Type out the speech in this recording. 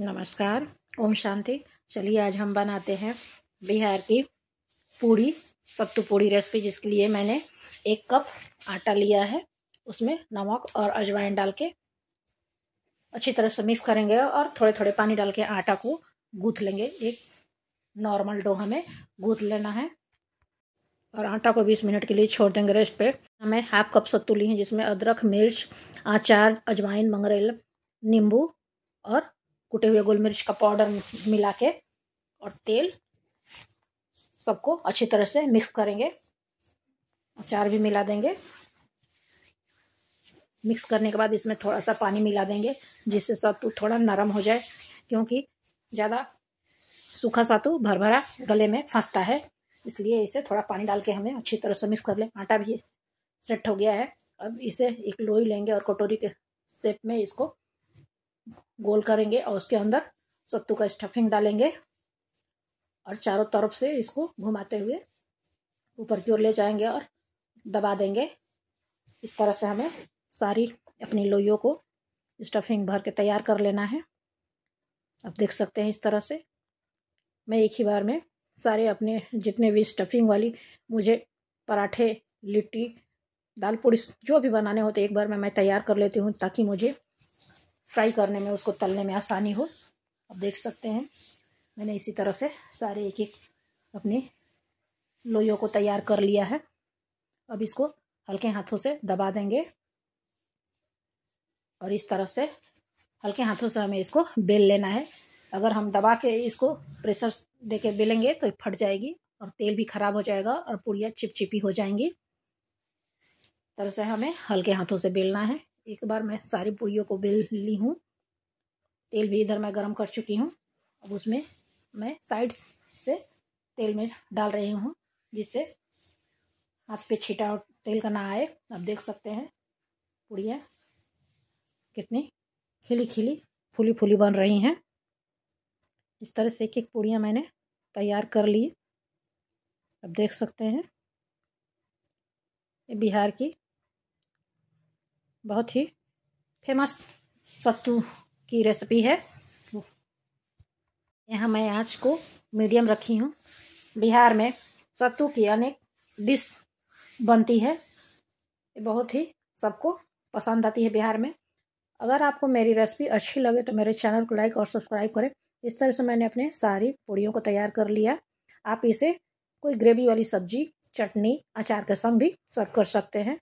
नमस्कार ओम शांति चलिए आज हम बनाते हैं बिहार की पूड़ी सत्तू पूड़ी रेसिपी जिसके लिए मैंने एक कप आटा लिया है उसमें नमक और अजवाइन डाल के अच्छी तरह से मिक्स करेंगे और थोड़े थोड़े पानी डाल के आटा को गूँथ लेंगे एक नॉर्मल डो हमें गूँथ लेना है और आटा को बीस मिनट के लिए छोड़ देंगे रेस्ट पे हमें हाफ कप सत्तू ली है जिसमें अदरक मिर्च अचार अजवाइन मंगरेल नींबू और कुटे हुए गोल मिर्च का पाउडर मिला के और तेल सबको अच्छी तरह से मिक्स करेंगे अचार भी मिला देंगे मिक्स करने के बाद इसमें थोड़ा सा पानी मिला देंगे जिससे सत्तू थोड़ा नरम हो जाए क्योंकि ज़्यादा सूखा सत्तू भरभरा गले में फंसता है इसलिए इसे थोड़ा पानी डाल के हमें अच्छी तरह से मिक्स कर लें आटा भी सेट हो गया है अब इसे एक लोई लेंगे और कटोरी के सेप में इसको गोल करेंगे और उसके अंदर सत्तू का स्टफिंग डालेंगे और चारों तरफ से इसको घुमाते हुए ऊपर की ओर ले जाएंगे और दबा देंगे इस तरह से हमें सारी अपनी लोइयों को स्टफिंग भर के तैयार कर लेना है आप देख सकते हैं इस तरह से मैं एक ही बार में सारे अपने जितने भी स्टफिंग वाली मुझे पराठे लिट्टी दाल पूड़ी जो भी बनाने होते एक बार में मैं तैयार कर लेती हूँ ताकि मुझे फ्राई करने में उसको तलने में आसानी हो आप देख सकते हैं मैंने इसी तरह से सारे एक एक अपनी लोइयों को तैयार कर लिया है अब इसको हल्के हाथों से दबा देंगे और इस तरह से हल्के हाथों से हमें इसको बेल लेना है अगर हम दबा के इसको प्रेशर दे के बेलेंगे तो फट जाएगी और तेल भी ख़राब हो जाएगा और पूड़ियाँ चिपचिपी हो जाएंगी तरह से हमें हल्के हाथों से बेलना है एक बार मैं सारी पूड़ियों को बेल ली हूँ तेल भी इधर मैं गरम कर चुकी हूँ अब उसमें मैं साइड से तेल में डाल रही हूँ जिससे हाथ पे छीटा और तेल का ना आए अब देख सकते हैं पूड़ियाँ कितनी खिली खिली फूली फूली बन रही हैं इस तरह से एक एक पूड़ियाँ मैंने तैयार कर ली अब देख सकते हैं ये बिहार की बहुत ही फेमस सत्तू की रेसिपी है यहाँ मैं आँच को मीडियम रखी हूँ बिहार में सत्तू की अनेक डिश बनती है बहुत ही सबको पसंद आती है बिहार में अगर आपको मेरी रेसिपी अच्छी लगे तो मेरे चैनल को लाइक और सब्सक्राइब करें इस तरह से मैंने अपने सारी पूड़ियों को तैयार कर लिया आप इसे कोई ग्रेवी वाली सब्जी चटनी अचार के संग भी सर्व कर सकते हैं